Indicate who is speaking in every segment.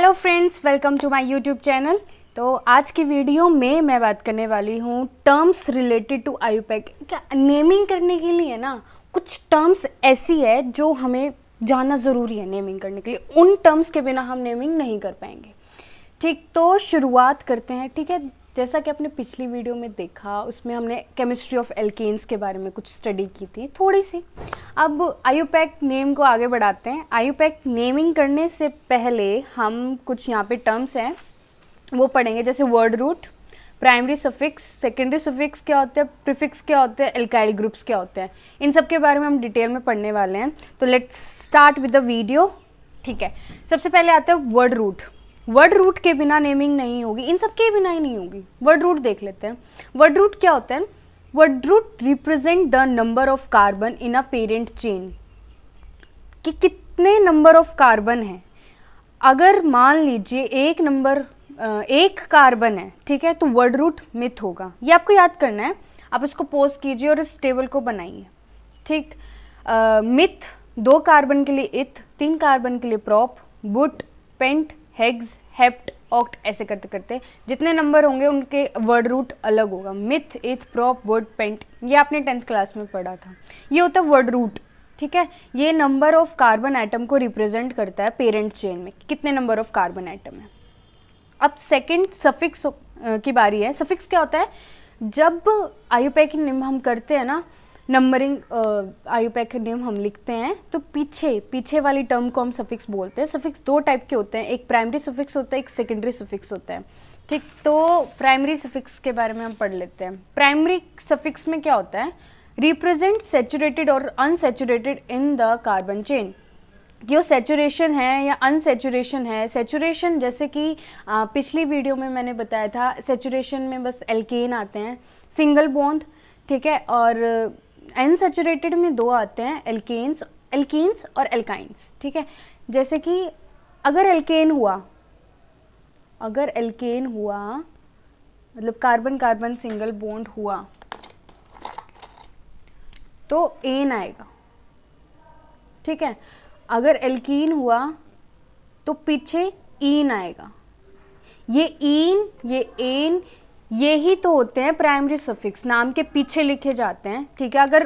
Speaker 1: hello friends welcome to my YouTube channel तो आज की वीडियो में मैं बात करने वाली हूँ टर्म्स रिलेटेड टू पैक क्या नेमिंग करने के लिए ना कुछ टर्म्स ऐसी है जो हमें जानना ज़रूरी है नेमिंग करने के लिए उन टर्म्स के बिना हम नेमिंग नहीं कर पाएंगे ठीक तो शुरुआत करते हैं ठीक है जैसा कि आपने पिछली वीडियो में देखा उसमें हमने केमिस्ट्री ऑफ एल्केन्स के बारे में कुछ स्टडी की थी थोड़ी सी अब आयुपैक नेम को आगे बढ़ाते हैं आयुपैक नेमिंग करने से पहले हम कुछ यहाँ पे टर्म्स हैं वो पढ़ेंगे जैसे word root primary suffix secondary suffix क्या होते हैं प्रिफिक्स क्या होते हैं एल्काइल ग्रुप्स क्या होते हैं इन सब के बारे में हम डिटेल में पढ़ने वाले हैं तो let's start with the video ठीक है सबसे पहले आता है वर्ड रूट वर्ड रूट के बिना नेमिंग नहीं होगी इन सब के बिना ही नहीं होगी वर्ड रूट देख लेते हैं वर्ड रूट क्या होता है word root represent the number of carbon in a parent chain कि कितने नंबर ऑफ कार्बन हैं अगर मान लीजिए एक नंबर एक कार्बन है ठीक है तो वर्ड रूट मिथ होगा ये आपको याद करना है आप इसको पोस्ट कीजिए और इस टेबल को बनाइए ठीक मिथ दो कार्बन के लिए इथ तीन कार्बन के लिए prop but pent hex hept oct ऐसे करते करते जितने नंबर होंगे उनके वर्ड रूट अलग होगा मिथ इथ प्रॉप वर्ड पेंट ये आपने टेंथ क्लास में पढ़ा था ये होता है वर्ड रूट ठीक है ये नंबर ऑफ कार्बन आइटम को रिप्रेजेंट करता है पेरेंट चेन में कितने नंबर ऑफ कार्बन आइटम है अब सेकेंड सफिक्स की बारी है सफिक्स क्या होता है जब आयुपैकिंग हम करते हैं ना नंबरिंग आयुपैक नेम हम लिखते हैं तो पीछे पीछे वाली टर्म को हम सफिक्स बोलते हैं सफिक्स दो टाइप के होते हैं एक प्राइमरी सफिक्स होता है एक सेकेंडरी सफिक्स होता है ठीक तो प्राइमरी सफिक्स के बारे में हम पढ़ लेते हैं प्राइमरी सफिक्स में क्या होता है रिप्रेजेंट सेचुरेटेड और unsaturated in the carbon chain जो सेचुरेशन है या अनसेचुरेशन है सेचुरेशन जैसे कि पिछली वीडियो में मैंने बताया था सेचुरेशन में बस एल्केन आते हैं सिंगल बॉन्ड ठीक है और अनसेचुरेटेड में दो आते हैं एल्केन्स एल्केन्स और एल्काइंस ठीक है जैसे कि अगर एल्केन हुआ अगर एल्केन हुआ मतलब कार्बन कार्बन सिंगल बॉन्ड हुआ तो एन आएगा ठीक है अगर एल्कीन हुआ तो पीछे ईन e आएगा ये ईन ये एन ये ही तो होते हैं प्राइमरी सफिक्स नाम के पीछे लिखे जाते हैं ठीक है अगर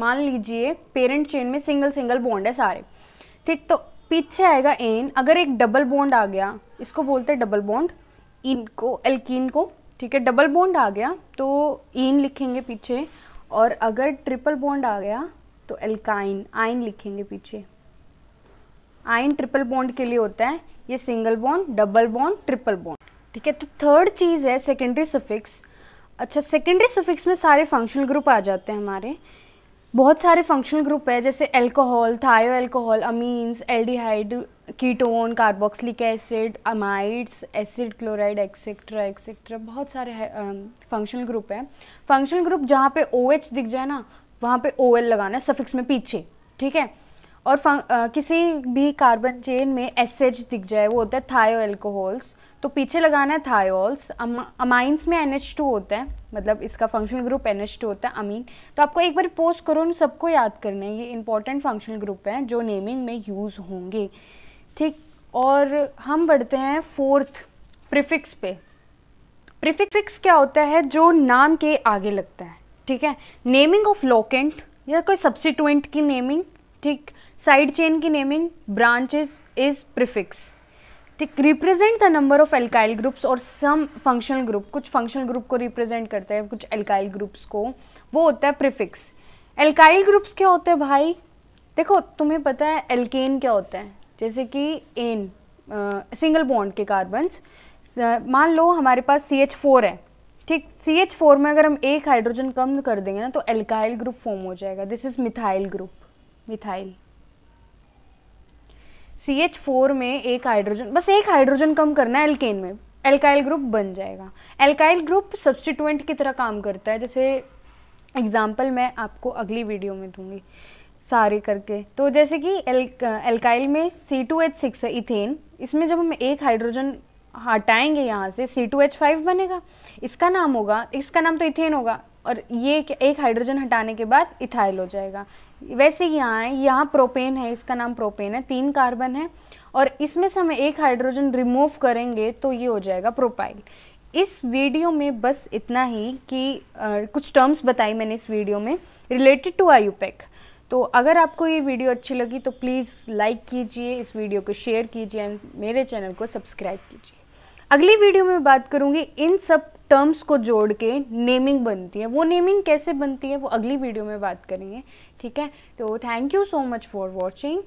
Speaker 1: मान लीजिए पेरेंट चेन में सिंगल सिंगल बॉन्ड है सारे ठीक तो पीछे आएगा एन अगर एक डबल बॉन्ड आ गया इसको बोलते हैं डबल बॉन्ड को एल्कीन को ठीक है डबल बॉन्ड आ गया तो इन लिखेंगे पीछे और अगर ट्रिपल बॉन्ड आ गया तो एल्काइन आइन लिखेंगे पीछे आइन ट्रिपल बॉन्ड के लिए होता है ये single bond double bond triple bond ठीक है तो थर्ड चीज़ है सेकेंडरी सफिक्स अच्छा सेकेंडरी सफिक्स में सारे फंक्शनल ग्रुप आ जाते हैं हमारे बहुत सारे फंक्शनल ग्रुप है जैसे alcohol thio alcohol amines aldehyde ketone carboxylic acid amides acid chloride etcetera etcetera बहुत सारे फंक्शनल ग्रुप है फंक्शनल ग्रुप जहाँ पे ओ OH दिख जाए ना वहाँ पे ओ लगाना है सफिक्स में पीछे ठीक है और आ, uh, किसी भी कार्बन चेन में एस दिख जाए वो होता है थायो एल्कोहल्स तो पीछे लगाना है थायोल्स अम, अमाइंस में एन एच टू होता है मतलब इसका functional group N H two होता है अमीन तो आपको एक बार पोस्ट करो उन सबको याद करना है ये इंपॉर्टेंट फंक्शनल ग्रुप हैं जो नेमिंग में यूज़ होंगे ठीक और हम बढ़ते हैं फोर्थ प्रिफिक्स पे प्रिफिक्स क्या होता है जो नाम के आगे लगता है ठीक है नेमिंग ऑफ लोकेंट या कोई सब्सिट्यूंट की नेमिंग ठीक साइड चेन की नेमिंग ब्रांचेस इज प्रिफिक्स ठीक represent the number of alkyl groups और सम फंक्शनल ग्रुप कुछ फंक्शनल ग्रुप को रिप्रेजेंट करते हैं कुछ एल्काइल ग्रुप्स को वो होता है प्रिफिक्स एल्काइल ग्रुप्स क्या होते हैं भाई देखो तुम्हें पता है एल्केन क्या होता है जैसे कि एन सिंगल बॉन्ड के कार्बन्स मान लो हमारे पास सी एच फोर है ठीक सी एच फोर में अगर हम एक हाइड्रोजन कम कर देंगे ना तो एल्काइल ग्रुप फॉर्म हो जाएगा this is methyl group methyl C H four में एक हाइड्रोजन बस एक हाइड्रोजन कम करना है एल्केन में एल्काइल ग्रुप बन जाएगा एल्काइल ग्रुप सब्सटीट्यूएंट की तरह काम करता है जैसे एग्जाम्पल मैं आपको अगली वीडियो में दूंगी सारे करके तो जैसे कि एल्काइल में सी टू एच सिक्स है इथेन इसमें जब हम एक हाइड्रोजन हटाएंगे यहाँ से सी टू एच फाइव बनेगा इसका नाम होगा इसका नाम तो इथेन होगा और ये एक हाइड्रोजन हटाने के बाद इथाइल हो जाएगा वैसे यहाँ है यहाँ प्रोपेन है इसका नाम प्रोपेन है तीन कार्बन है और इसमें से हम एक हाइड्रोजन रिमूव करेंगे तो ये हो जाएगा प्रोपाइल इस वीडियो में बस इतना ही कि आ, कुछ टर्म्स बताई मैंने इस वीडियो में रिलेटेड टू आयुपैक तो अगर आपको ये वीडियो अच्छी लगी तो प्लीज़ लाइक कीजिए इस वीडियो को शेयर कीजिए एंड मेरे चैनल को सब्सक्राइब कीजिए अगली वीडियो में बात करूँगी इन सब टर्म्स को जोड़ के नेमिंग बनती है वो नेमिंग कैसे बनती है वो अगली वीडियो में बात करेंगे ठीक है तो thank you so much for watching